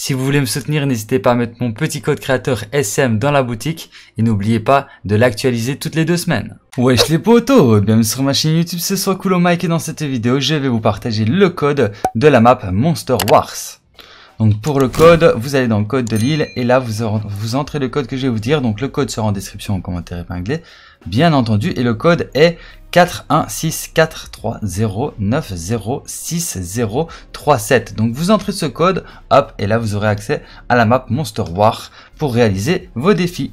Si vous voulez me soutenir, n'hésitez pas à mettre mon petit code créateur SM dans la boutique et n'oubliez pas de l'actualiser toutes les deux semaines. Wesh les potos, bienvenue sur ma chaîne YouTube, ce soit Coolo Mike et dans cette vidéo, je vais vous partager le code de la map Monster Wars. Donc pour le code, vous allez dans le code de l'île et là vous, entrez le code que je vais vous dire. Donc le code sera en description, en commentaire épinglé, bien entendu. Et le code est 416430906037. Donc vous entrez ce code, hop, et là vous aurez accès à la map Monster War pour réaliser vos défis.